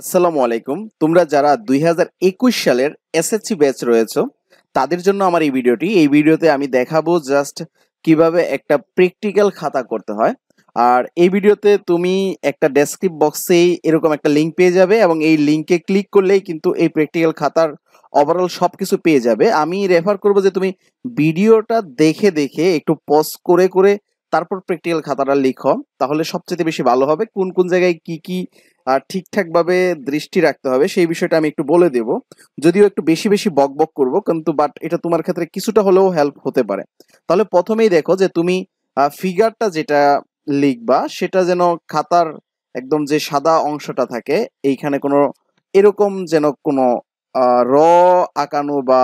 আসসালামু আলাইকুম তোমরা যারা দুই সালের এসএসসি ব্যাচ রয়েছে তাদের জন্য আমার এই ভিডিওটি এই ভিডিওতে আমি দেখাবো জাস্ট কিভাবে একটা প্র্যাকটিক্যাল খাতা করতে হয় আর এই ভিডিওতে তুমি একটা ডেসক্রিপ বক্সেই এরকম একটা লিঙ্ক পেয়ে যাবে এবং এই লিঙ্কে ক্লিক করলেই কিন্তু এই প্র্যাকটিক্যাল খাতার ওভারঅল সব কিছু পেয়ে যাবে আমি রেফার করবো যে তুমি ভিডিওটা দেখে দেখে একটু পজ করে করে তারপর প্র্যাকটিক্যাল খাতাটা লিখো তাহলে সবচেয়ে বেশি ভালো হবে কোন কোন জায়গায় কি কি ঠিকঠাকভাবে দৃষ্টি রাখতে হবে সেই বিষয়টা আমি একটু বলে দেব যদিও একটু বেশি বেশি বক বক করবো কিন্তু বাট এটা তোমার ক্ষেত্রে কিছুটা হলেও হেল্প হতে পারে তাহলে প্রথমেই দেখো যে তুমি ফিগারটা যেটা লিখবা সেটা যেন খাতার একদম যে সাদা অংশটা থাকে এইখানে কোনো এরকম যেন কোনো র আঁকানো বা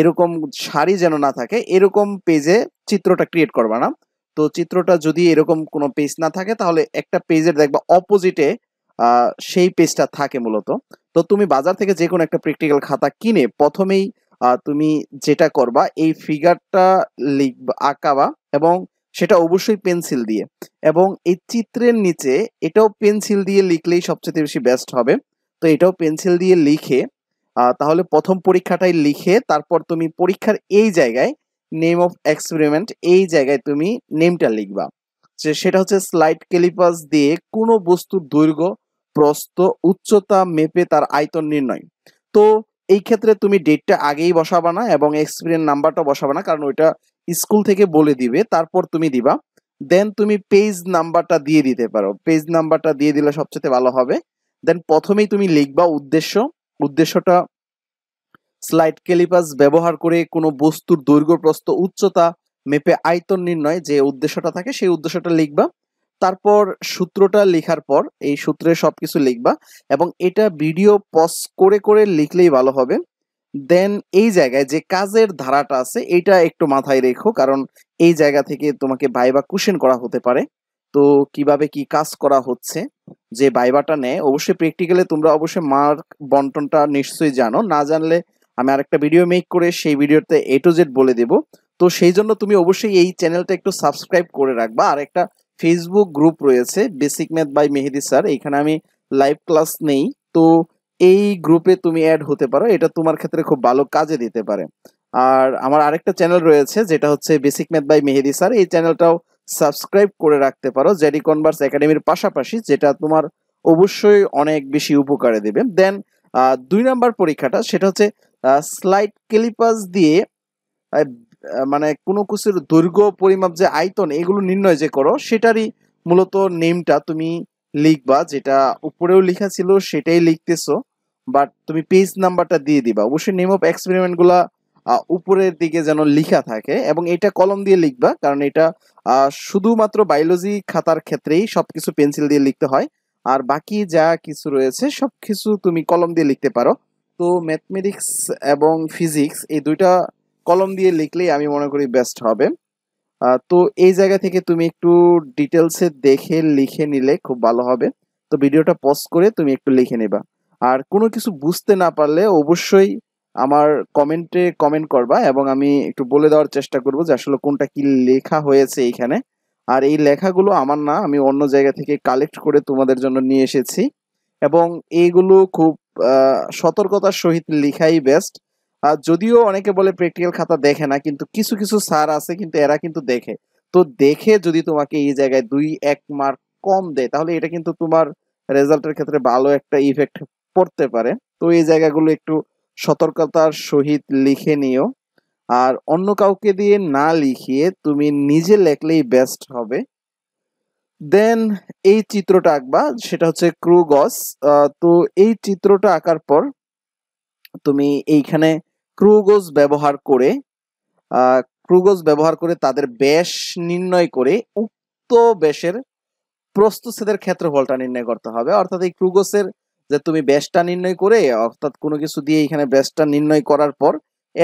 এরকম শাড়ি যেন না থাকে এরকম পেজে চিত্রটা ক্রিয়েট করবা না তো চিত্রটা যদি এরকম কোনো পেজ না থাকে তাহলে একটা পেজের দেখবা অপোজিটে সেই পেজটা থাকে মূলত তো তুমি বাজার থেকে যে কোনো একটা প্র্যাকটিক্যাল খাতা কিনে প্রথমেই তুমি যেটা করবা এই ফিগারটা লিখবা আঁকাবা এবং সেটা অবশ্যই পেন্সিল দিয়ে এবং এই চিত্রের নিচে এটাও পেন্সিল দিয়ে লিখলেই সবচেয়ে বেশি বেস্ট হবে তো এটাও পেন্সিল দিয়ে লিখে তাহলে প্রথম পরীক্ষাটাই লিখে তারপর তুমি পরীক্ষার এই জায়গায় নেম অফ এক্সপেরিমেন্ট এই জায়গায় তুমি নেমটা লিখবা যে সেটা হচ্ছে স্লাইড ক্যালিপাস দিয়ে কোনো বস্তুর দৈর্ঘ্য প্রস্থ উচ্চতা মেপে তার আয়তন নির্ণয় তো এই ক্ষেত্রে তুমি ডেটটা আগেই বসাবা না এবং এক্সপিরিয়েন্স নাম্বারটা বসাবা না কারণ ওইটা স্কুল থেকে বলে দিবে তারপর তুমি দিবা দেন তুমি পেজ নাম্বারটা দিয়ে দিতে পারো পেজ নাম্বারটা দিয়ে দিলে সবচেয়ে ভালো হবে দেন প্রথমেই তুমি লিখবা উদ্দেশ্য উদ্দেশ্যটা স্লাইড ক্যালিপাস ব্যবহার করে কোনো বস্তুর দৈর্ঘ্য প্রস্থ উচ্চতা মেপে আয়তন নির্ণয় যে উদ্দেশ্যটা থাকে সেই উদ্দেশ্যটা লিখবা তারপর সূত্রটা লেখার পর এই সূত্রে সব কিছু লিখবা এবং এটা ভিডিও পজ করে করে লিখলেই ভালো হবে দেন এই জায়গায় যে কাজের ধারাটা আছে এটা একটু মাথায় রেখো কারণ এই জায়গা থেকে তোমাকে ভাইবা কুশন করা হতে পারে তো কিভাবে কি কাজ করা হচ্ছে যে বাইবাটা নেয় অবশ্যই প্র্যাকটিক্যালে তোমরা অবশ্যই মার্ক বন্টনটা নিশ্চয়ই জানো না জানলে আমি আরেকটা ভিডিও মেক করে সেই ভিডিওতে এ টু জেড বলে দেব তো সেই জন্য তুমি অবশ্যই এই চ্যানেলটা একটু সাবস্ক্রাইব করে রাখবা আর একটা ফেসবুক গ্রুপ রয়েছে basic math by Mehedi sir এখানে আমি লাইভ ক্লাস নেই তো এই গ্রুপে তুমি অ্যাড হতে পারো এটা তোমার ক্ষেত্রে খুব ভালো কাজে দিতে পারে আর আমার আরেকটা চ্যানেল রয়েছে যেটা হচ্ছে basic math by Mehedi sir এই চ্যানেলটাও সাবস্ক্রাইব করে রাখতে পারো জেডি কনভার্স একাডেমির পাশাপাশি যেটা তোমার অবশ্যই অনেক বেশি উপকারে দেবে দেন দুই নাম্বার পরীক্ষাটা সেটা হচ্ছে স্লাইড ক্লিপাস দিয়ে মানে কোনো কিছুর দৈর্ঘ্য পরিমাপ যে আয়তন এগুলো নির্ণয় যে করো সেটারই মূলত নেমটা তুমি লিখবা যেটা উপরেও লিখা ছিল সেটাই লিখতেছো বাট তুমি পেজ নাম্বারটা দিয়ে দিবা অবশ্যই নেম অফ এক্সপেরিমেন্টগুলা উপরের দিকে যেন লিখা থাকে এবং এটা কলম দিয়ে লিখবা কারণ এটা শুধুমাত্র বায়োলজি খাতার ক্ষেত্রেই সবকিছু পেন্সিল দিয়ে লিখতে হয় আর বাকি যা কিছু রয়েছে সব কিছু তুমি কলম দিয়ে লিখতে পারো তো ম্যাথমেটিক্স এবং ফিজিক্স এই দুইটা কলম দিয়ে লিখলেই আমি মনে করি বেস্ট হবে তো এই জায়গা থেকে তুমি একটু ডিটেলসে দেখে লিখে নিলে খুব ভালো হবে তো ভিডিওটা পজ করে তুমি একটু লিখে নেবা আর কোনো কিছু বুঝতে না পারলে অবশ্যই আমার কমেন্টে কমেন্ট করবা এবং আমি একটু বলে দেওয়ার চেষ্টা করব যে আসলে কোনটা কি লেখা হয়েছে এইখানে আর এই লেখাগুলো আমার না আমি অন্য জায়গা থেকে কালেক্ট করে তোমাদের জন্য নিয়ে এসেছি এবং এইগুলো খুব সতর্কতার সহিত লেখাই বেস্ট যদিও অনেকে বলে প্র্যাকটিক্যাল খাতা দেখে না কিন্তু কিছু কিছু স্যার আছে কিন্তু এরা কিন্তু দেখে তো দেখে যদি তোমাকে এই জায়গায় দুই এক মার্ক কম দেয় তাহলে এটা কিন্তু তোমার রেজাল্টের ক্ষেত্রে ভালো একটা ইফেক্ট পড়তে পারে তো এই জায়গাগুলো একটু সতর্কতার সহিত লিখে নিও আর অন্য কাউকে দিয়ে না লিখিয়ে তুমি নিজে লেখলেই বেস্ট হবে দেন এই চিত্রটা আঁকবা সেটা হচ্ছে ক্রু গস তো এই চিত্রটা আঁকার পর তুমি এইখানে ক্রুগোজ ব্যবহার করে ক্রুগোজ ব্যবহার করে তাদের ব্যাস নির্ণয় করে উক্ত ব্যাসের প্রস্থচ্ছেদের ক্ষেত্রফলটা নির্ণয় করতে হবে অর্থাৎ এই ক্রুগোসের যে তুমি ব্যাসটা নির্ণয় করে অর্থাৎ কোনো কিছু দিয়ে এখানে ব্যাসটা নির্ণয় করার পর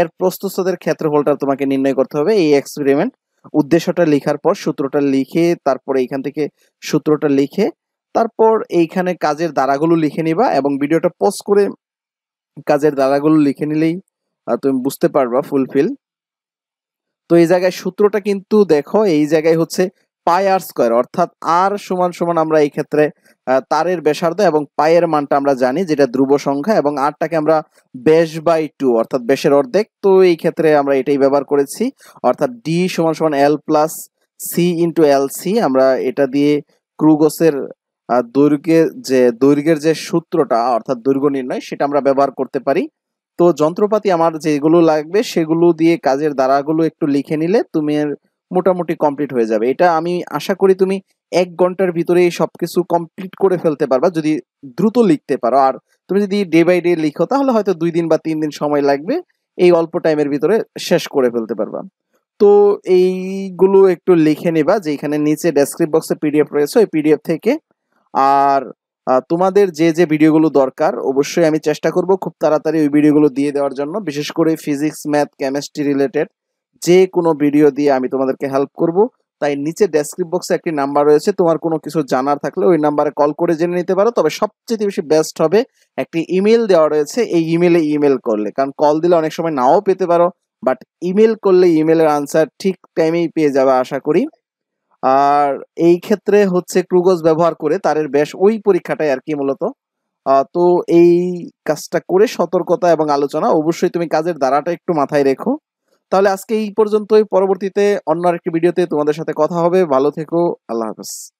এর প্রস্থচ্ছেদের ক্ষেত্রফলটা তোমাকে নির্ণয় করতে হবে এই এক্সপেরিমেন্ট উদ্দেশ্যটা লেখার পর সূত্রটা লিখে তারপরে এখান থেকে সূত্রটা লিখে তারপর এইখানে কাজের দ্বারাগুলো লিখে নিবা এবং ভিডিওটা পোস্ট করে কাজের দ্বারাগুলো লিখে নিলেই তুমি বুঝতে পারবা ফুলফিল তো এই জায়গায় সূত্রটা কিন্তু দেখো এই জায়গায় হচ্ছে পাই আর স্কোয়ার অর্থাৎ আর সমান সমান আমরা এই ক্ষেত্রে তারের ব্যাসার্ধ এবং পায়ের মানটা আমরা জানি যেটা ধ্রুব সংখ্যা এবং আরটাকে আমরা বেশ বাই টু অর্থাৎ বেশের অর্ধেক তো এই ক্ষেত্রে আমরা এটাই ব্যবহার করেছি অর্থাৎ ডি সমান সমান L plus C into L C আমরা এটা দিয়ে ক্রুগসের দৈর্ঘ্যের যে দৈর্ঘ্যের যে সূত্রটা অর্থাৎ দৈর্ঘ্য নির্ণয় সেটা আমরা ব্যবহার করতে পারি তো যন্ত্রপাতি আমার যেগুলো লাগবে সেগুলো দিয়ে কাজের দ্বারাগুলো একটু লিখে নিলে তুমি মোটামুটি কমপ্লিট হয়ে যাবে এটা আমি আশা করি তুমি এক ঘন্টার ভিতরে সব কিছু কমপ্লিট করে ফেলতে পারবা যদি দ্রুত লিখতে পারো আর তুমি যদি ডে বাই ডে লিখো তাহলে হয়তো দুই দিন বা তিন দিন সময় লাগবে এই অল্প টাইমের ভিতরে শেষ করে ফেলতে পারবা তো এইগুলো একটু লিখে নেবা যেখানে নিচে ডেসক্রিপ বক্সে পিডিএফ রয়েছে ওই পিডিএফ থেকে আর তোমাদের যে যে ভিডিওগুলো দরকার অবশ্যই আমি চেষ্টা করব খুব তাড়াতাড়ি ওই ভিডিওগুলো দিয়ে দেওয়ার জন্য বিশেষ করে ফিজিক্স ম্যাথ কেমিস্ট্রি রিলেটেড যে কোনো ভিডিও দিয়ে আমি তোমাদেরকে হেল্প করব তাই নিচে ডেসক্রিপ বক্সে একটি নাম্বার রয়েছে তোমার কোনো কিছু জানার থাকলে ওই নাম্বারে কল করে জেনে নিতে পারো তবে সবচেয়ে বেশি বেস্ট হবে একটি ইমেল দেওয়া রয়েছে এই ইমেলে ইমেল করলে কারণ কল দিলে অনেক সময় নাও পেতে পারো বাট ইমেল করলে ইমেলের আনসার ঠিক টাইমেই পেয়ে যাবে আশা করি আর এই ক্ষেত্রে হচ্ছে ক্রুগজ ব্যবহার করে তারের ব্যাস ওই পরীক্ষাটাই আর কি মূলত তো এই কাজটা করে সতর্কতা এবং আলোচনা অবশ্যই তুমি কাজের দ্বারাটা একটু মাথায় রেখো তাহলে আজকে এই পর্যন্তই পরবর্তীতে অন্য আরেকটি ভিডিওতে তোমাদের সাথে কথা হবে ভালো থেকো আল্লাহ হাফেজ